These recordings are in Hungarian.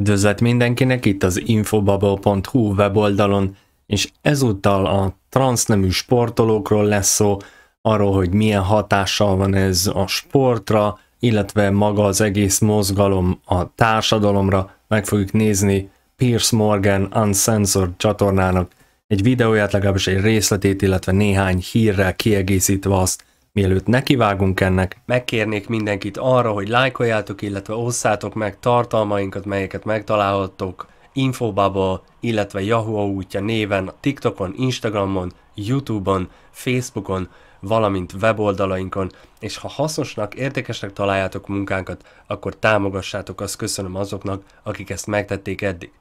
Üdvözlet mindenkinek itt az infobubble.hu weboldalon, és ezúttal a transznemű sportolókról lesz szó, arról, hogy milyen hatással van ez a sportra, illetve maga az egész mozgalom a társadalomra. Meg fogjuk nézni Pierce Morgan Uncensored csatornának egy videóját, legalábbis egy részletét, illetve néhány hírrel kiegészítve azt, Mielőtt nekivágunk ennek, megkérnék mindenkit arra, hogy lájkoljátok, illetve osszátok meg tartalmainkat, melyeket megtalálhattok Infobubble, illetve Yahoo útja néven, TikTokon, Instagramon, Youtube-on, Facebookon, valamint weboldalainkon, és ha hasznosnak, értékesnek találjátok munkánkat, akkor támogassátok, azt köszönöm azoknak, akik ezt megtették eddig.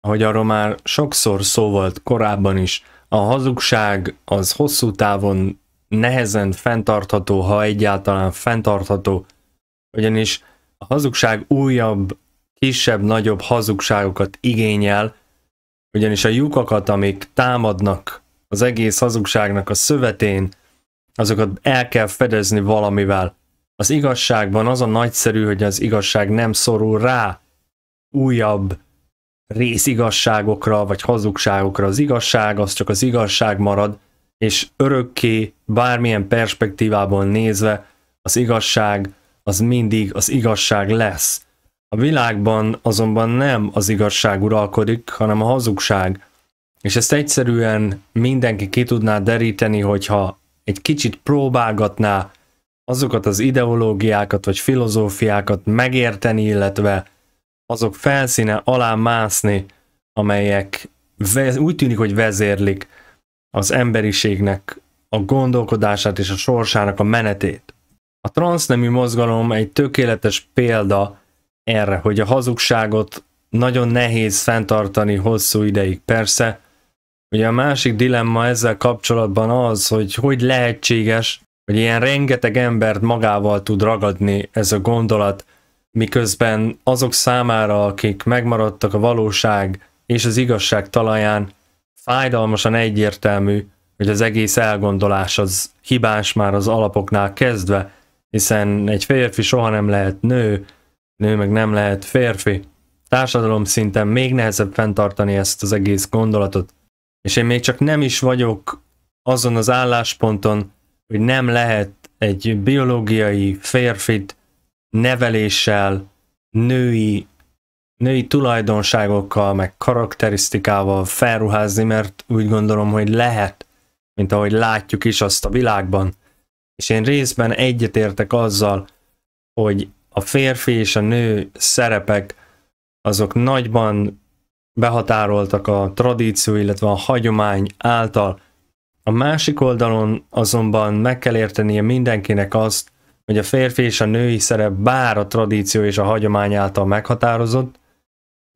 Ahogy arról már sokszor szó volt korábban is, a hazugság az hosszú távon nehezen fenntartható, ha egyáltalán fenntartható, ugyanis a hazugság újabb, kisebb, nagyobb hazugságokat igényel, ugyanis a lyukakat, amik támadnak az egész hazugságnak a szövetén, azokat el kell fedezni valamivel. Az igazságban az a nagyszerű, hogy az igazság nem szorul rá újabb részigazságokra vagy hazugságokra. Az igazság az csak az igazság marad, és örökké bármilyen perspektívából nézve az igazság az mindig az igazság lesz. A világban azonban nem az igazság uralkodik, hanem a hazugság. És ezt egyszerűen mindenki ki tudná deríteni, hogyha egy kicsit próbálgatná azokat az ideológiákat vagy filozófiákat megérteni, illetve azok felszíne alá mászni, amelyek úgy tűnik, hogy vezérlik az emberiségnek a gondolkodását és a sorsának a menetét. A transznemű mozgalom egy tökéletes példa erre, hogy a hazugságot nagyon nehéz fenntartani hosszú ideig. Persze, ugye a másik dilemma ezzel kapcsolatban az, hogy hogy lehetséges, hogy ilyen rengeteg embert magával tud ragadni ez a gondolat, miközben azok számára, akik megmaradtak a valóság és az igazság talaján, fájdalmasan egyértelmű, hogy az egész elgondolás az hibás már az alapoknál kezdve, hiszen egy férfi soha nem lehet nő, nő meg nem lehet férfi. Társadalom szinten még nehezebb fenntartani ezt az egész gondolatot. És én még csak nem is vagyok azon az állásponton, hogy nem lehet egy biológiai férfit neveléssel, női női tulajdonságokkal, meg karakterisztikával felruházni, mert úgy gondolom, hogy lehet, mint ahogy látjuk is azt a világban. És én részben egyetértek azzal, hogy a férfi és a nő szerepek azok nagyban behatároltak a tradíció, illetve a hagyomány által. A másik oldalon azonban meg kell értenie mindenkinek azt, hogy a férfi és a női szerep bár a tradíció és a hagyomány által meghatározott,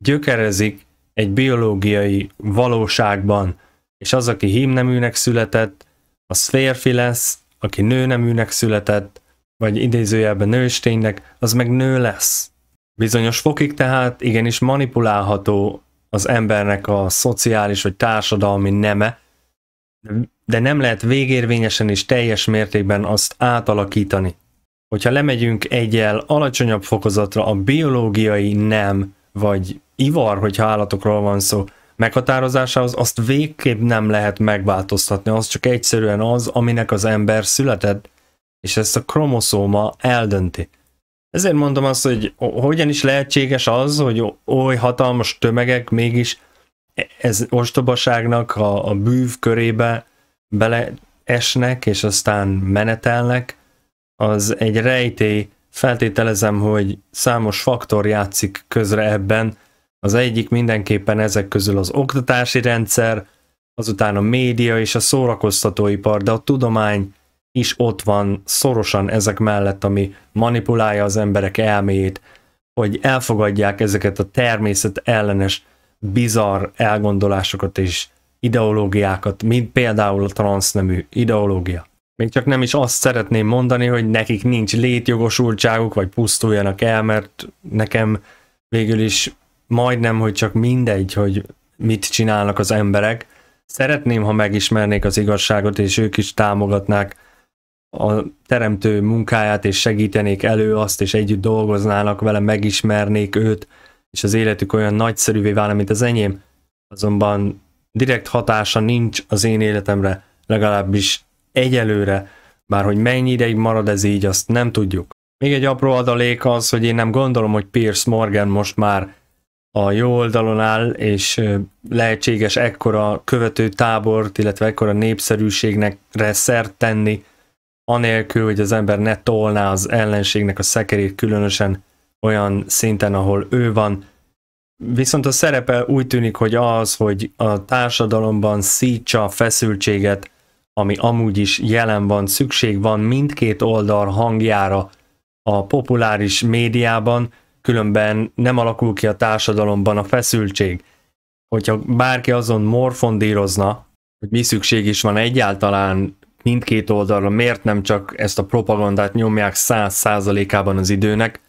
gyökerezik egy biológiai valóságban, és az, aki hímneműnek született, az férfi lesz, aki nőneműnek született, vagy idézőjelben nősténynek, az meg nő lesz. Bizonyos fokig tehát igenis manipulálható az embernek a szociális vagy társadalmi neme, de nem lehet végérvényesen és teljes mértékben azt átalakítani. Hogyha lemegyünk egyel alacsonyabb fokozatra a biológiai nem vagy ivar, hogyha állatokról van szó, meghatározásához, azt végképp nem lehet megváltoztatni, az csak egyszerűen az, aminek az ember született, és ezt a kromoszóma eldönti. Ezért mondom azt, hogy hogyan is lehetséges az, hogy oly hatalmas tömegek mégis ez ostobaságnak a, a bűv körébe beleesnek, és aztán menetelnek, az egy rejtély, Feltételezem, hogy számos faktor játszik közre ebben. Az egyik mindenképpen ezek közül az oktatási rendszer, azután a média és a szórakoztatóipar, de a tudomány is ott van szorosan ezek mellett, ami manipulálja az emberek elméjét, hogy elfogadják ezeket a természet ellenes bizarr elgondolásokat és ideológiákat, mint például a transznemű ideológia még csak nem is azt szeretném mondani, hogy nekik nincs létjogosultságuk, vagy pusztuljanak el, mert nekem végül is majdnem, hogy csak mindegy, hogy mit csinálnak az emberek. Szeretném, ha megismernék az igazságot, és ők is támogatnák a teremtő munkáját, és segítenék elő azt, és együtt dolgoznának vele, megismernék őt, és az életük olyan nagyszerűvé válna, mint az enyém. Azonban direkt hatása nincs az én életemre, legalábbis egyelőre, bár hogy mennyi ideig marad ez így, azt nem tudjuk. Még egy apró adalék az, hogy én nem gondolom, hogy Pierce Morgan most már a jó oldalon áll, és lehetséges ekkora követő tábort, illetve ekkora népszerűségnek szert tenni, anélkül, hogy az ember ne tolná az ellenségnek a szekerét különösen olyan szinten, ahol ő van. Viszont a szerepe úgy tűnik, hogy az, hogy a társadalomban szítsa a feszültséget, ami amúgy is jelen van, szükség van mindkét oldal hangjára a populáris médiában, különben nem alakul ki a társadalomban a feszültség. Hogyha bárki azon morfondírozna, hogy mi szükség is van egyáltalán mindkét oldalra, miért nem csak ezt a propagandát nyomják száz százalékában az időnek,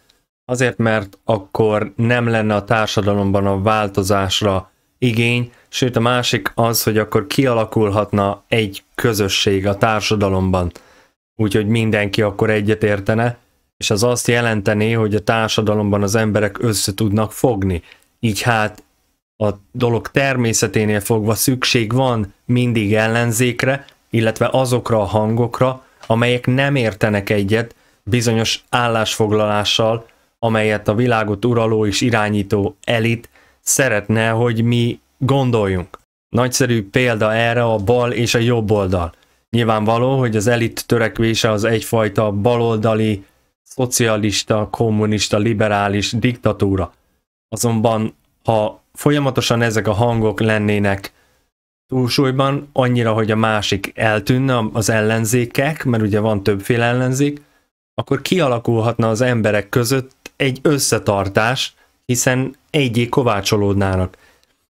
azért mert akkor nem lenne a társadalomban a változásra igény, sőt a másik az, hogy akkor kialakulhatna egy közösség a társadalomban, úgyhogy mindenki akkor egyet értene, és az azt jelenteni, hogy a társadalomban az emberek össze tudnak fogni. Így hát a dolog természeténél fogva szükség van mindig ellenzékre, illetve azokra a hangokra, amelyek nem értenek egyet bizonyos állásfoglalással, amelyet a világot uraló és irányító elit szeretne, hogy mi gondoljunk. Nagyszerű példa erre a bal és a jobb oldal. Nyilvánvaló, hogy az elit törekvése az egyfajta baloldali, szocialista, kommunista, liberális diktatúra. Azonban, ha folyamatosan ezek a hangok lennének túlsúlyban, annyira, hogy a másik eltűnne, az ellenzékek, mert ugye van többféle ellenzék, akkor kialakulhatna az emberek között egy összetartás, hiszen egyé kovácsolódnának.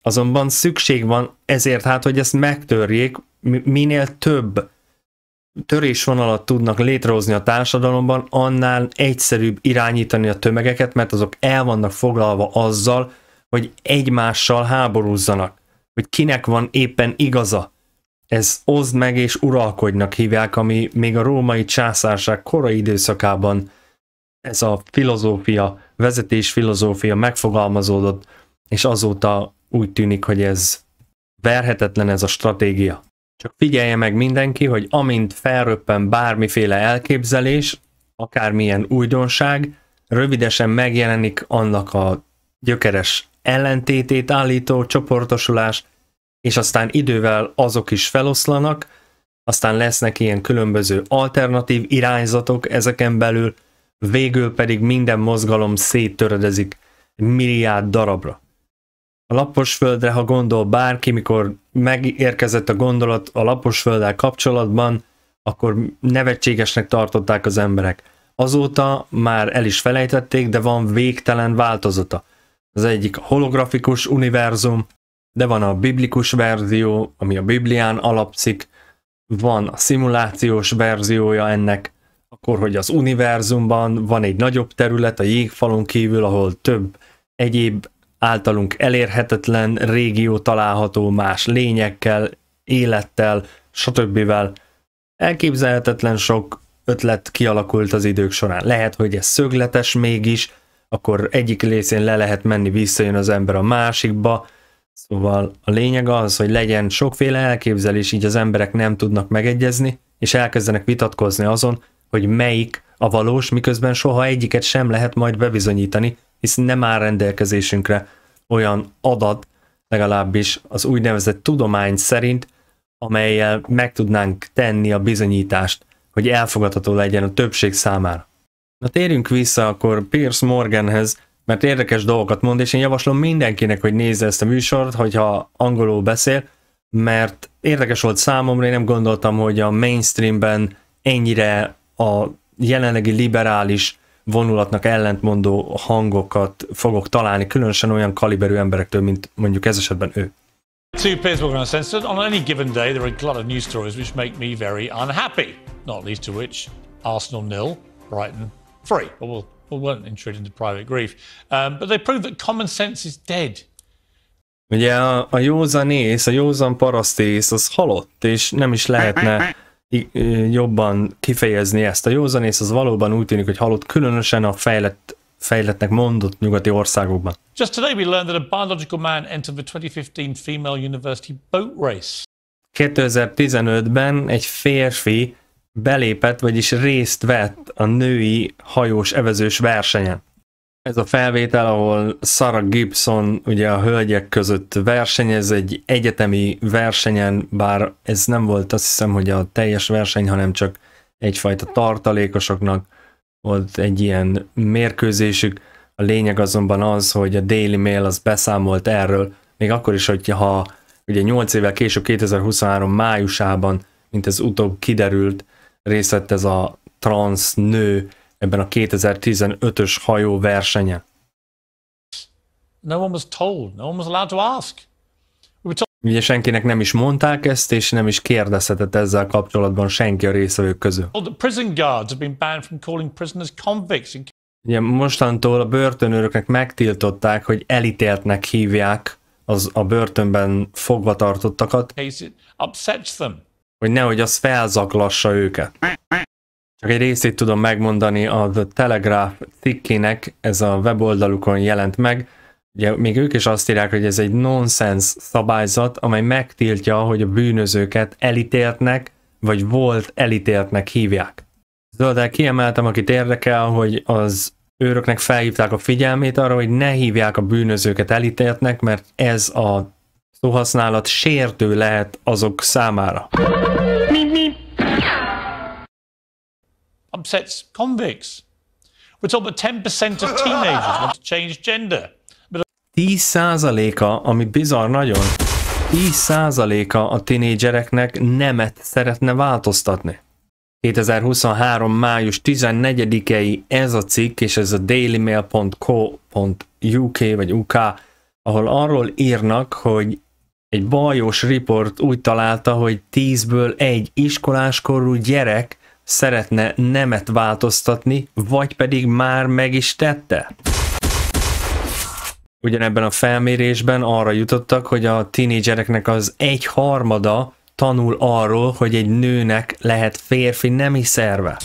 Azonban szükség van ezért hát, hogy ezt megtörjék, minél több törésvonalat tudnak létrehozni a társadalomban, annál egyszerűbb irányítani a tömegeket, mert azok el vannak foglalva azzal, hogy egymással háborúzzanak, hogy kinek van éppen igaza. Ez oszd meg és uralkodnak hívják, ami még a római császárság korai időszakában ez a filozófia, vezetés filozófia megfogalmazódott, és azóta úgy tűnik, hogy ez verhetetlen ez a stratégia. Csak figyelje meg mindenki, hogy amint felröppen bármiféle elképzelés, akármilyen újdonság, rövidesen megjelenik annak a gyökeres ellentétét állító csoportosulás, és aztán idővel azok is feloszlanak, aztán lesznek ilyen különböző alternatív irányzatok ezeken belül, végül pedig minden mozgalom széttöredezik milliárd darabra. A lapos földre ha gondol bárki, mikor megérkezett a gondolat a lapos földdel kapcsolatban, akkor nevetségesnek tartották az emberek. Azóta már el is felejtették, de van végtelen változata. Az egyik holografikus univerzum, de van a biblikus verzió, ami a Biblián alapszik, van a szimulációs verziója ennek, akkor hogy az univerzumban van egy nagyobb terület a jégfalon kívül, ahol több egyéb általunk elérhetetlen régió található más lényekkel, élettel, stb. Elképzelhetetlen sok ötlet kialakult az idők során. Lehet, hogy ez szögletes mégis, akkor egyik részén le lehet menni, visszajön az ember a másikba, Szóval a lényeg az, hogy legyen sokféle elképzelés, így az emberek nem tudnak megegyezni, és elkezdenek vitatkozni azon, hogy melyik a valós, miközben soha egyiket sem lehet majd bebizonyítani, hiszen nem áll rendelkezésünkre olyan adat, legalábbis az úgynevezett tudomány szerint, amelyel meg tudnánk tenni a bizonyítást, hogy elfogadható legyen a többség számára. Na térjünk vissza akkor Pierce Morganhez, mert érdekes dolgokat mond, és én javaslom mindenkinek, hogy nézze ezt a műsort, hogyha angolul beszél, mert érdekes volt számomra, én nem gondoltam, hogy a mainstreamben ennyire a jelenlegi liberális vonulatnak ellentmondó hangokat fogok találni, különösen olyan kaliberű emberektől, mint mondjuk ez esetben ő. Two peers were uncensored. On any given day, there are a lot of news stories which make me very unhappy. Not least of which Arsenal nil, Brighton three. But we'll, we won't intrude into private grief. Um, but they prove that common sense is dead. Ugye a, a józan ész, a józan parasztész, az halott, és nem is lehetne jobban kifejezni ezt. A józanész az valóban úgy tűnik, hogy halott különösen a fejlett fejletnek mondott nyugati országokban. Just today we learned that a biological man entered the 2015 female university boat race. 2015-ben egy férfi belépett, vagyis részt vett a női hajós evezős versenyen ez a felvétel, ahol Sarah Gibson ugye a hölgyek között versenyez egy egyetemi versenyen, bár ez nem volt azt hiszem, hogy a teljes verseny, hanem csak egyfajta tartalékosoknak volt egy ilyen mérkőzésük. A lényeg azonban az, hogy a Daily Mail az beszámolt erről, még akkor is, hogyha ugye 8 évvel később, 2023 májusában, mint ez utóbb kiderült, részt vett ez a trans nő ebben a 2015-ös hajó versenye. No one was told, no one was allowed to ask. Ugye senkinek nem is mondták ezt, és nem is kérdezhetett ezzel kapcsolatban senki a részvevők közül. Ugye mostantól a börtönőröknek megtiltották, hogy elítéltnek hívják az a börtönben fogvatartottakat, hogy nehogy az felzaklassa őket. Csak egy részét tudom megmondani, a The Telegraph cikkének ez a weboldalukon jelent meg, Ugye még ők is azt írják, hogy ez egy nonsense szabályzat, amely megtiltja, hogy a bűnözőket elítéltnek, vagy volt elítéltnek hívják. Zöldel kiemeltem, akit érdekel, hogy az őröknek felhívták a figyelmét arra, hogy ne hívják a bűnözőket elítéltnek, mert ez a szóhasználat sértő lehet azok számára. Mi, mi? upsets convicts. We're told that 10% of teenagers want to change gender. But 10%-a, ami bizarr nagyon, 10%-a a tinédzsereknek nemet szeretne változtatni. 2023. május 14-ei ez a cikk, és ez a dailymail.co.uk vagy UK, ahol arról írnak, hogy egy bajos riport úgy találta, hogy 10-ből egy iskoláskorú gyerek szeretne nemet változtatni, vagy pedig már meg is tette? Ugyanebben a felmérésben arra jutottak, hogy a tínédzsereknek az egy harmada tanul arról, hogy egy nőnek lehet férfi nemi szerve.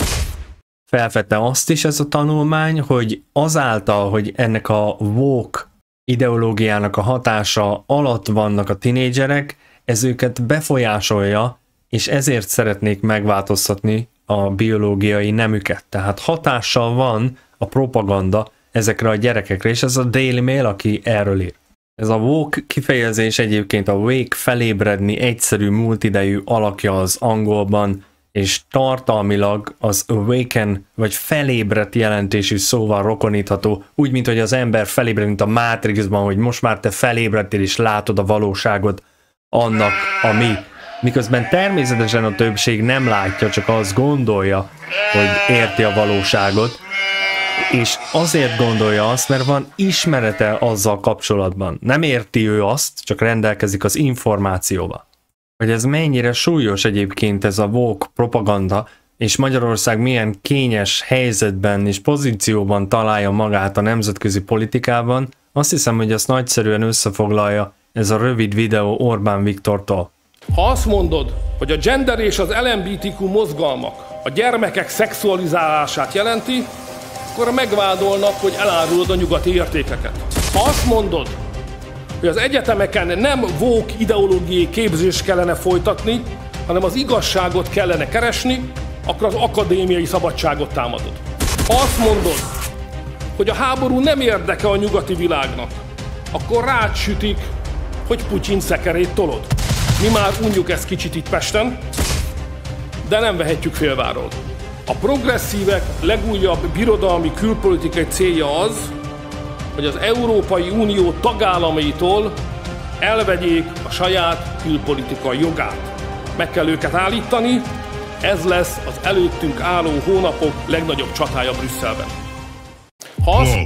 Felfedte azt is ez a tanulmány, hogy azáltal, hogy ennek a woke ideológiának a hatása alatt vannak a tinédzserek, ez őket befolyásolja, és ezért szeretnék megváltoztatni a biológiai nemüket. Tehát hatással van a propaganda ezekre a gyerekekre, és ez a Daily Mail, aki erről ír. Ez a woke kifejezés egyébként a wake felébredni egyszerű múltidejű alakja az angolban, és tartalmilag az awaken vagy felébredt jelentésű szóval rokonítható, úgy, mint hogy az ember felébred, mint a Matrixban, hogy most már te felébredtél és látod a valóságot annak, ami miközben természetesen a többség nem látja, csak azt gondolja, hogy érti a valóságot, és azért gondolja azt, mert van ismerete azzal kapcsolatban. Nem érti ő azt, csak rendelkezik az információval. Hogy ez mennyire súlyos egyébként ez a vók propaganda, és Magyarország milyen kényes helyzetben és pozícióban találja magát a nemzetközi politikában, azt hiszem, hogy ezt nagyszerűen összefoglalja ez a rövid videó Orbán Viktortól. Ha azt mondod, hogy a gender és az LMBTQ mozgalmak a gyermekek szexualizálását jelenti, akkor megvádolnak, hogy elárulod a nyugati értékeket. Ha azt mondod, hogy az egyetemeken nem vók ideológiai képzést kellene folytatni, hanem az igazságot kellene keresni, akkor az akadémiai szabadságot támadod. Ha azt mondod, hogy a háború nem érdeke a nyugati világnak, akkor rácsütik, hogy Putyin szekerét tolod. Mi már unjuk ezt kicsit itt Pesten, de nem vehetjük félváról. A progresszívek legújabb birodalmi külpolitikai célja az, hogy az Európai Unió tagállamaitól elvegyék a saját külpolitikai jogát. Meg kell őket állítani, ez lesz az előttünk álló hónapok legnagyobb csatája Brüsszelben. Ha azt...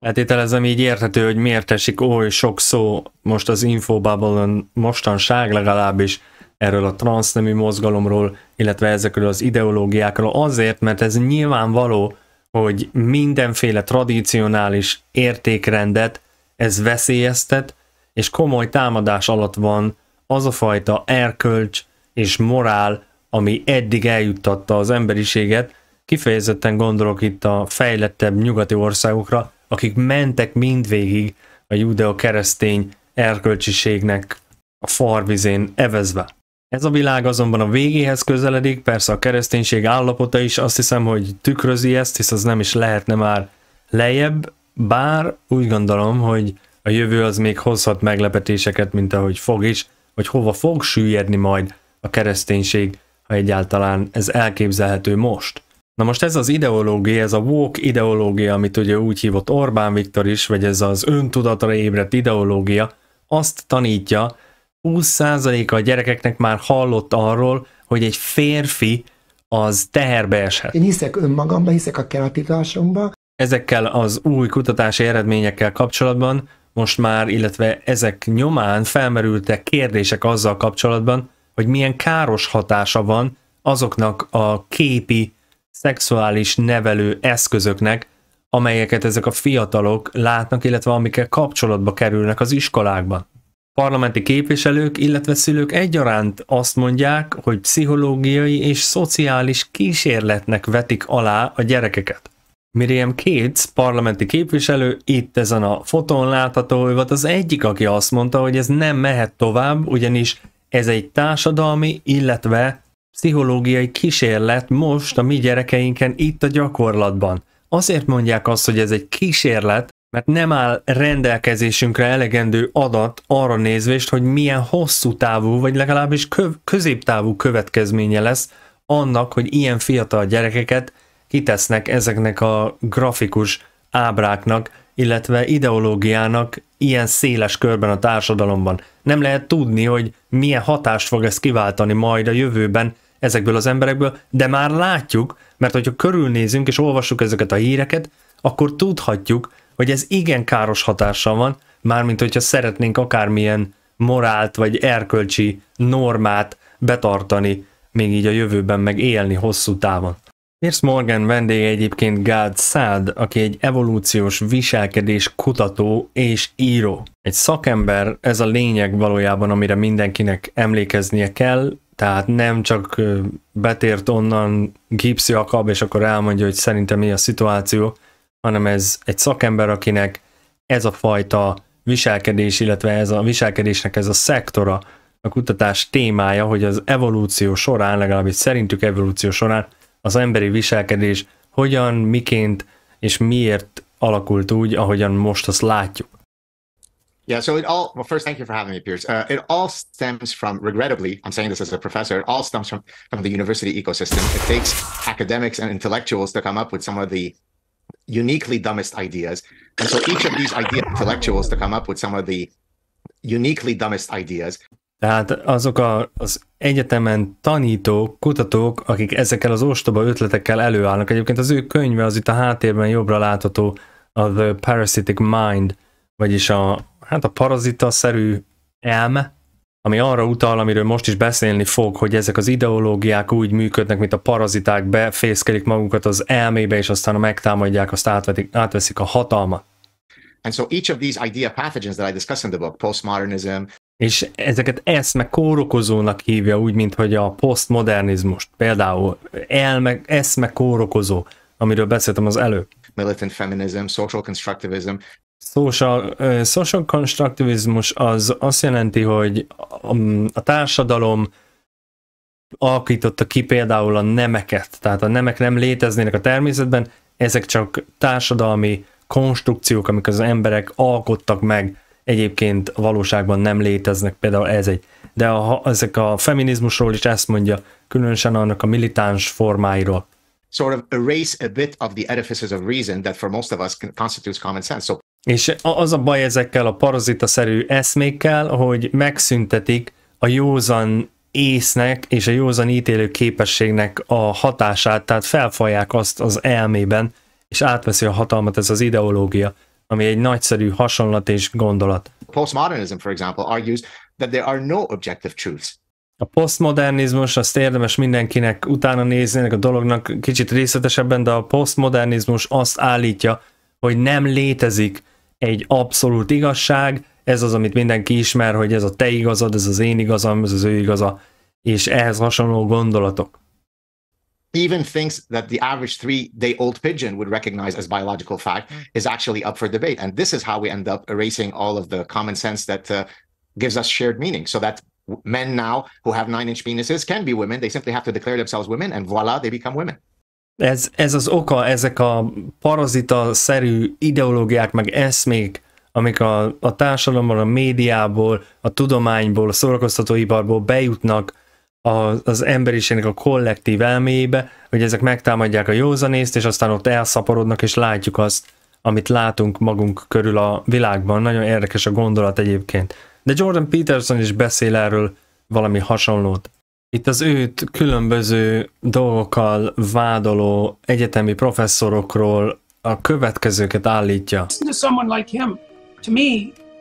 Feltételezem így érthető, hogy miért esik oly sok szó most az infobubble mostanság legalábbis erről a transznemű mozgalomról, illetve ezekről az ideológiákról, azért, mert ez nyilvánvaló, hogy mindenféle tradicionális értékrendet ez veszélyeztet, és komoly támadás alatt van az a fajta erkölcs és morál, ami eddig eljuttatta az emberiséget, kifejezetten gondolok itt a fejlettebb nyugati országokra, akik mentek mindvégig a judeo-keresztény erkölcsiségnek a farvizén evezve. Ez a világ azonban a végéhez közeledik, persze a kereszténység állapota is azt hiszem, hogy tükrözi ezt, hisz az nem is lehetne már lejjebb, bár úgy gondolom, hogy a jövő az még hozhat meglepetéseket, mint ahogy fog is, hogy hova fog süllyedni majd a kereszténység, ha egyáltalán ez elképzelhető most. Na most ez az ideológia, ez a woke ideológia, amit ugye úgy hívott Orbán Viktor is, vagy ez az öntudatra ébredt ideológia, azt tanítja, 20%-a a gyerekeknek már hallott arról, hogy egy férfi az teherbe eshet. Én hiszek önmagamban, hiszek a kreativitásomba. Ezekkel az új kutatási eredményekkel kapcsolatban most már, illetve ezek nyomán felmerültek kérdések azzal kapcsolatban, hogy milyen káros hatása van azoknak a képi szexuális nevelő eszközöknek, amelyeket ezek a fiatalok látnak, illetve amikkel kapcsolatba kerülnek az iskolákban. Parlamenti képviselők, illetve szülők egyaránt azt mondják, hogy pszichológiai és szociális kísérletnek vetik alá a gyerekeket. Miriam Gates, parlamenti képviselő, itt ezen a fotón látható, ő volt az egyik, aki azt mondta, hogy ez nem mehet tovább, ugyanis ez egy társadalmi, illetve pszichológiai kísérlet most a mi gyerekeinken itt a gyakorlatban. Azért mondják azt, hogy ez egy kísérlet, mert nem áll rendelkezésünkre elegendő adat arra nézvést, hogy milyen hosszú távú, vagy legalábbis köv- középtávú következménye lesz annak, hogy ilyen fiatal gyerekeket kitesznek ezeknek a grafikus ábráknak, illetve ideológiának ilyen széles körben a társadalomban. Nem lehet tudni, hogy milyen hatást fog ez kiváltani majd a jövőben ezekből az emberekből, de már látjuk, mert hogyha körülnézünk és olvassuk ezeket a híreket, akkor tudhatjuk, hogy ez igen káros hatása van, mármint hogyha szeretnénk akármilyen morált vagy erkölcsi normát betartani, még így a jövőben meg élni hosszú távon. Piers Morgan vendége egyébként Gád Szád, aki egy evolúciós viselkedés kutató és író. Egy szakember, ez a lényeg valójában, amire mindenkinek emlékeznie kell, tehát nem csak betért onnan gipszi akab, és akkor elmondja, hogy szerintem mi a szituáció, hanem ez egy szakember, akinek ez a fajta viselkedés, illetve ez a viselkedésnek ez a szektora, a kutatás témája, hogy az evolúció során, legalábbis szerintük evolúció során, az emberi viselkedés hogyan, miként és miért alakult úgy, ahogyan most azt látjuk. Yeah, so it all, well, first, thank you for having me, Pierce. Uh, it all stems from, regrettably, I'm saying this as a professor, it all stems from, from the university ecosystem. It takes academics and intellectuals to come up with some of the uniquely dumbest ideas. And so each of these idea intellectuals to come up with some of the uniquely dumbest ideas. Tehát azok a, az egyetemen tanítók, kutatók, akik ezekkel az ostoba ötletekkel előállnak. Egyébként az ő könyve az itt a háttérben jobbra látható, a The Parasitic Mind, vagyis a, hát a parazita-szerű elme, ami arra utal, amiről most is beszélni fog, hogy ezek az ideológiák úgy működnek, mint a paraziták befészkelik magukat az elmébe, és aztán megtámadják, azt átvetik, átveszik a hatalmat. And so each of these idea pathogens that I discuss in the book, postmodernism, és ezeket eszme kórokozónak hívja, úgy, mint hogy a postmodernizmus, például elme, eszme kórokozó, amiről beszéltem az előbb. Militant feminism, social constructivism, Social, social constructivizmus az azt jelenti, hogy a, um, a társadalom alkította ki például a nemeket, tehát a nemek nem léteznének a természetben, ezek csak társadalmi konstrukciók, amik az emberek alkottak meg, egyébként a valóságban nem léteznek, például ez egy. De a, ezek a feminizmusról is ezt mondja, különösen annak a militáns formáiról. Sort of erase a bit of the edifices of reason that for most of us constitutes common sense. So és az a baj ezekkel a parazitaszerű eszmékkel, hogy megszüntetik a józan észnek és a józan ítélő képességnek a hatását, tehát felfalják azt az elmében, és átveszi a hatalmat ez az ideológia, ami egy nagyszerű hasonlat és gondolat. Postmodernism, for example, argues that there are no objective truths. A posztmodernizmus, azt érdemes mindenkinek utána nézni ennek a dolognak kicsit részletesebben, de a posztmodernizmus azt állítja, hogy nem létezik egy abszolút igazság, ez az, amit mindenki ismer, hogy ez a te igazad, ez az én igazam, ez az ő igaza, és ehhez hasonló gondolatok. even thinks that the average three-day old pigeon would recognize as biological fact is actually up for debate. And this is how we end up erasing all of the common sense that uh, gives us shared meaning. So that men now who have nine-inch penises can be women. They simply have to declare themselves women, and voila, they become women ez, ez az oka, ezek a parazita-szerű ideológiák, meg eszmék, amik a, a társadalomban, a médiából, a tudományból, a szórakoztatóiparból bejutnak a, az emberiségnek a kollektív elméjébe, hogy ezek megtámadják a józanészt, és aztán ott elszaporodnak, és látjuk azt, amit látunk magunk körül a világban. Nagyon érdekes a gondolat egyébként. De Jordan Peterson is beszél erről valami hasonlót. Itt az őt különböző dolgokkal vádoló egyetemi professzorokról a következőket állítja. To someone like him, to me,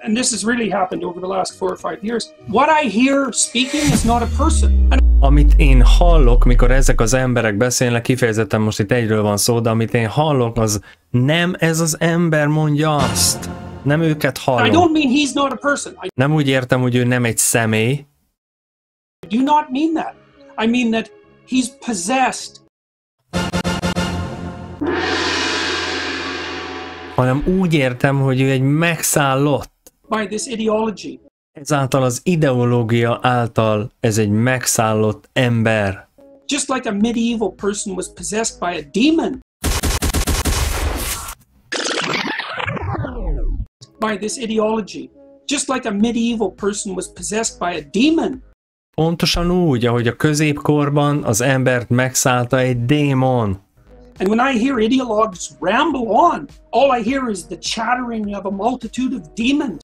and this has really happened over the last four or five years, what I hear speaking is not a person. And amit én hallok, mikor ezek az emberek beszélnek, kifejezetten most itt egyről van szó, de amit én hallok, az nem ez az ember mondja azt. Nem őket hallom. I don't mean he's not a person. Nem úgy értem, hogy ő nem egy személy, I do not mean that. I mean that he's possessed. Hanem úgy értem, hogy ő egy megszállott. By this ideology. Ezáltal az ideológia által ez egy megszállott ember. Just like a medieval person was possessed by a demon. By this ideology. Just like a medieval person was possessed by a demon. Pontosan úgy, ahogy a középkorban az embert megszállta egy démon. And when I hear ideologues ramble on, all I hear is the chattering of a multitude of demons.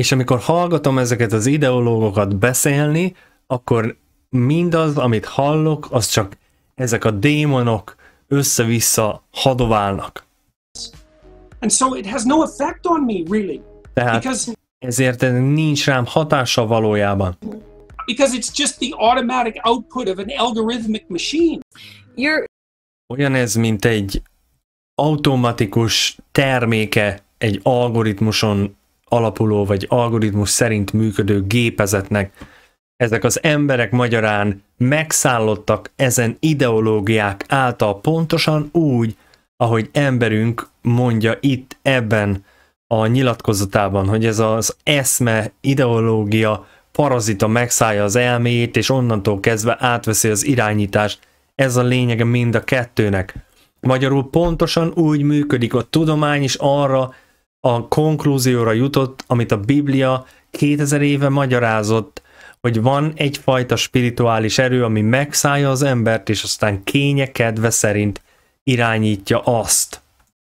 És amikor hallgatom ezeket az ideológokat beszélni, akkor mindaz, amit hallok, az csak ezek a démonok össze-vissza hadoválnak. And so it has no effect on me, really. Tehát Because ezért nincs rám hatása valójában. Because it's just the automatic output of an algorithmic machine. You're... Olyan ez, mint egy automatikus terméke egy algoritmuson alapuló vagy algoritmus szerint működő gépezetnek. Ezek az emberek magyarán megszállottak ezen ideológiák által pontosan úgy, ahogy emberünk mondja itt ebben a nyilatkozatában, hogy ez az eszme, ideológia, parazita megszállja az elméjét, és onnantól kezdve átveszi az irányítást. Ez a lényege mind a kettőnek. Magyarul pontosan úgy működik a tudomány is arra a konklúzióra jutott, amit a Biblia 2000 éve magyarázott, hogy van egyfajta spirituális erő, ami megszállja az embert, és aztán kénye kedve szerint irányítja azt.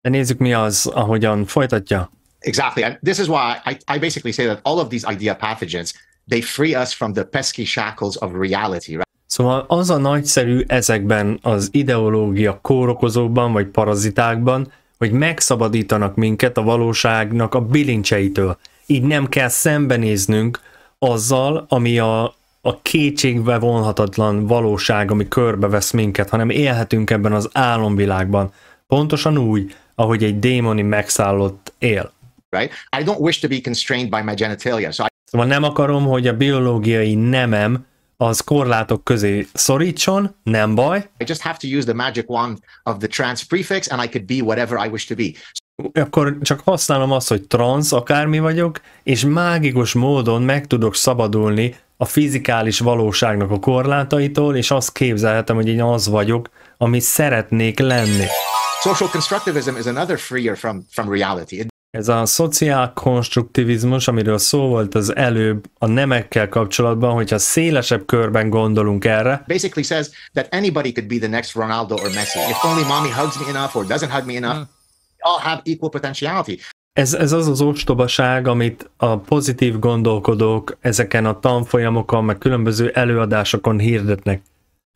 De nézzük mi az, ahogyan folytatja. Exactly. And this is why I, I basically say that all of these idea pathogens, they free us from the pesky shackles of reality, right? Szóval az a nagyszerű ezekben az ideológia kórokozókban vagy parazitákban, hogy megszabadítanak minket a valóságnak a bilincseitől. Így nem kell szembenéznünk azzal, ami a, a kétségbe vonhatatlan valóság, ami körbevesz minket, hanem élhetünk ebben az álomvilágban. Pontosan úgy, ahogy egy démoni megszállott él right? I don't wish to be constrained by my genitalia. So I... Szóval nem akarom, hogy a biológiai nemem az korlátok közé szorítson, nem baj. I just have to use the magic wand of the trans prefix and I could be whatever I wish to be. Akkor csak használom azt, hogy trans akármi vagyok, és mágikus módon meg tudok szabadulni a fizikális valóságnak a korlátaitól, és azt képzelhetem, hogy én az vagyok, amit szeretnék lenni. Social constructivism is another freer from, from reality ez a szociál konstruktivizmus, amiről szó volt az előbb a nemekkel kapcsolatban, hogyha szélesebb körben gondolunk erre. Basically says that anybody could be the next Ronaldo or Messi. If only mommy hugs me enough or doesn't hug me enough, hmm. all have equal potentiality. Ez, ez az az ostobaság, amit a pozitív gondolkodók ezeken a tanfolyamokon, meg különböző előadásokon hirdetnek.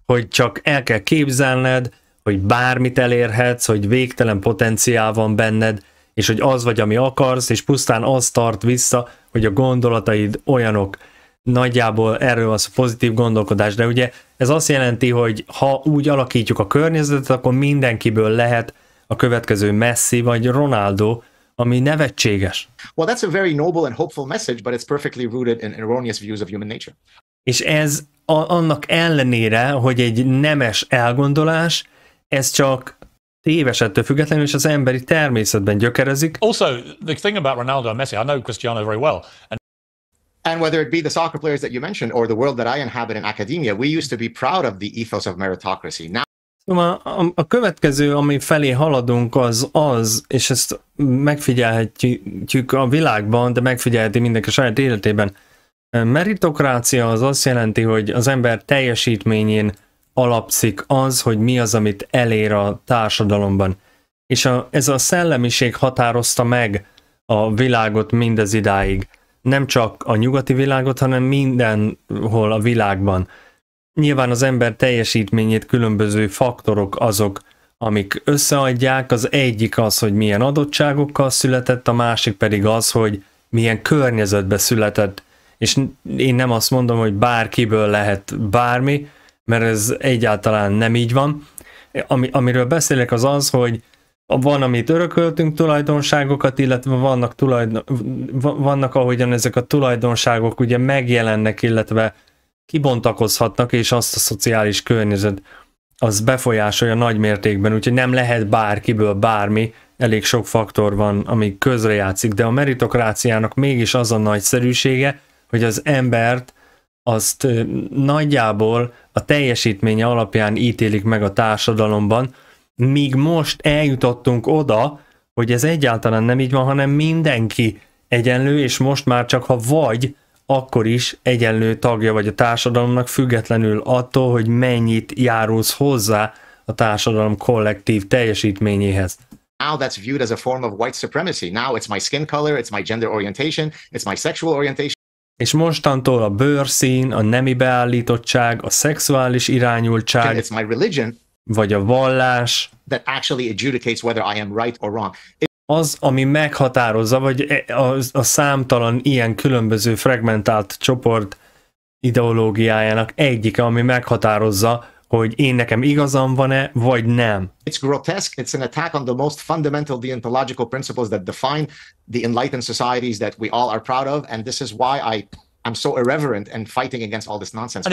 Hogy csak el kell képzelned, hogy bármit elérhetsz, hogy végtelen potenciál van benned, és hogy az vagy, ami akarsz, és pusztán az tart vissza, hogy a gondolataid olyanok. Nagyjából erről az a pozitív gondolkodás, de ugye ez azt jelenti, hogy ha úgy alakítjuk a környezetet, akkor mindenkiből lehet a következő Messi vagy Ronaldo, ami nevetséges. Well, that's a very noble and hopeful message, but it's perfectly rooted in erroneous views of human nature. És ez a, annak ellenére, hogy egy nemes elgondolás, ez csak éves ettől függetlenül, és az emberi természetben gyökerezik. Also, the thing about Ronaldo and Messi, I know Cristiano very well, and And whether it be the soccer players that you mentioned or the world that I inhabit in academia, we used to be proud of the ethos of meritocracy. Now szóval a, a, következő, ami felé haladunk, az az, és ezt megfigyelhetjük a világban, de megfigyelheti mindenki saját életében. Meritokrácia az azt jelenti, hogy az ember teljesítményén alapszik az, hogy mi az, amit elér a társadalomban. És a, ez a szellemiség határozta meg a világot mindez idáig. Nem csak a nyugati világot, hanem mindenhol a világban. Nyilván az ember teljesítményét különböző faktorok azok, amik összeadják, az egyik az, hogy milyen adottságokkal született, a másik pedig az, hogy milyen környezetbe született. És én nem azt mondom, hogy bárkiből lehet bármi, mert ez egyáltalán nem így van. Ami, amiről beszélek az az, hogy van, amit örököltünk tulajdonságokat, illetve vannak, tulajdon, vannak ahogyan ezek a tulajdonságok ugye megjelennek, illetve kibontakozhatnak, és azt a szociális környezet az befolyásolja nagy mértékben, úgyhogy nem lehet bárkiből bármi, elég sok faktor van, ami közrejátszik, de a meritokráciának mégis az a nagyszerűsége, hogy az embert azt nagyjából a teljesítménye alapján ítélik meg a társadalomban, míg most eljutottunk oda, hogy ez egyáltalán nem így van, hanem mindenki egyenlő, és most már csak ha vagy, akkor is egyenlő tagja vagy a társadalomnak, függetlenül attól, hogy mennyit járulsz hozzá a társadalom kollektív teljesítményéhez. now that's viewed as a form of white supremacy. Now it's my skin color, it's my gender orientation, it's my sexual orientation és mostantól a bőrszín, a nemi beállítottság, a szexuális irányultság, it's my religion, vagy a vallás, that actually adjudicates whether I am right or wrong. It az, ami meghatározza, vagy e, a, a számtalan ilyen különböző fragmentált csoport ideológiájának egyike, ami meghatározza, hogy én nekem igazam van-e, vagy nem. It's grotesque, it's an attack on the most fundamental deontological principles that define the enlightened societies that we all are proud of, and this is why I, I'm so irreverent and fighting against all this nonsense.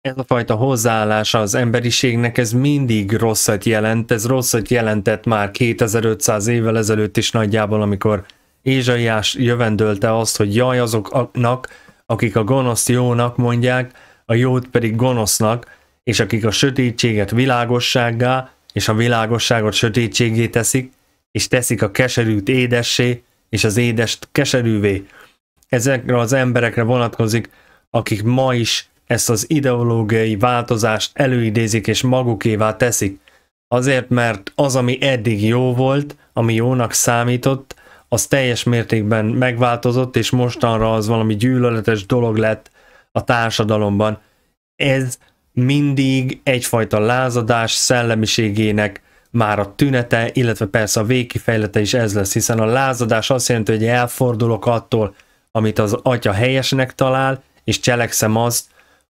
Ez a fajta hozzáállás az emberiségnek, ez mindig rosszat jelent, ez rosszat jelentett már 2500 évvel ezelőtt is nagyjából, amikor Ézsaiás jövendölte azt, hogy jaj azoknak, akik a gonoszt jónak mondják, a jót pedig gonosznak, és akik a sötétséget világossággá, és a világosságot sötétségé teszik, és teszik a keserűt édessé, és az édest keserűvé. Ezekre az emberekre vonatkozik, akik ma is ezt az ideológiai változást előidézik és magukévá teszik. Azért, mert az, ami eddig jó volt, ami jónak számított, az teljes mértékben megváltozott, és mostanra az valami gyűlöletes dolog lett a társadalomban. Ez mindig egyfajta lázadás szellemiségének már a tünete, illetve persze a végkifejlete is ez lesz, hiszen a lázadás azt jelenti, hogy elfordulok attól, amit az atya helyesnek talál, és cselekszem azt,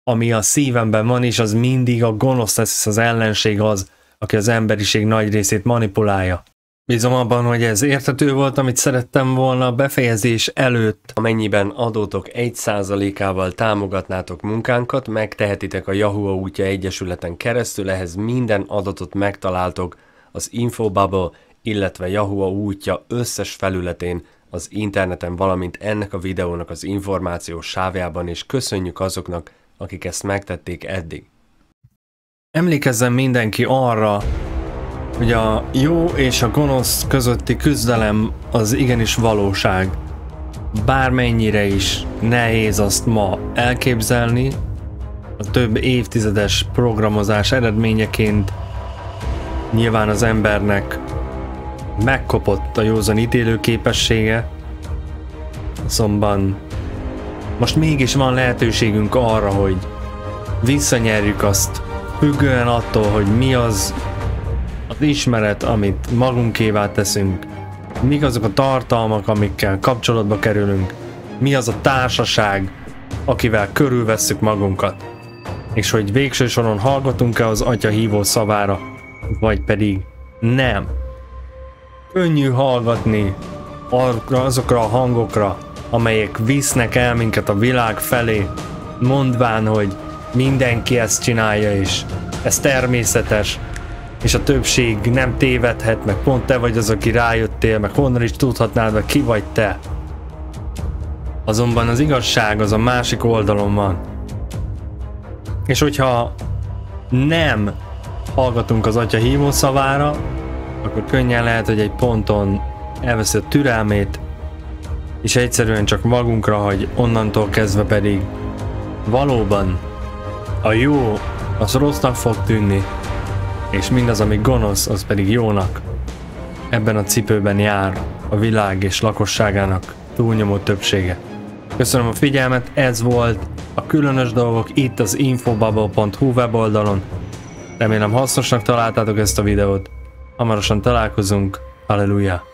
ami a szívemben van, és az mindig a gonosz lesz, az ellenség az, aki az emberiség nagy részét manipulálja. Bízom abban, hogy ez érthető volt, amit szerettem volna a befejezés előtt. Amennyiben adótok 1%-ával támogatnátok munkánkat, megtehetitek a Yahoo útja egyesületen keresztül, ehhez minden adatot megtaláltok az Infobubble, illetve Yahoo útja összes felületén az interneten, valamint ennek a videónak az információ sávjában, és köszönjük azoknak, akik ezt megtették eddig. Emlékezzen mindenki arra, hogy a jó és a gonosz közötti küzdelem az igenis valóság. Bármennyire is nehéz azt ma elképzelni, a több évtizedes programozás eredményeként nyilván az embernek megkopott a józan ítélő képessége, azonban most mégis van lehetőségünk arra, hogy visszanyerjük azt, függően attól, hogy mi az, az ismeret, amit magunkévá teszünk, mik azok a tartalmak, amikkel kapcsolatba kerülünk, mi az a társaság, akivel körülvesszük magunkat, és hogy végső soron hallgatunk-e az atya hívó szavára, vagy pedig nem. Könnyű hallgatni azokra a hangokra, amelyek visznek el minket a világ felé, mondván, hogy mindenki ezt csinálja is. Ez természetes, és a többség nem tévedhet, meg pont te vagy az, aki rájöttél, meg honnan is tudhatnád, meg ki vagy te. Azonban az igazság az a másik oldalon van. És hogyha nem hallgatunk az atya hívó szavára, akkor könnyen lehet, hogy egy ponton elveszi a türelmét, és egyszerűen csak magunkra hagy, onnantól kezdve pedig valóban a jó az rossznak fog tűnni, és mindaz, ami gonosz, az pedig jónak. Ebben a cipőben jár a világ és lakosságának túlnyomó többsége. Köszönöm a figyelmet, ez volt a különös dolgok itt az infobubble.hu weboldalon. Remélem hasznosnak találtátok ezt a videót. Hamarosan találkozunk. Halleluja!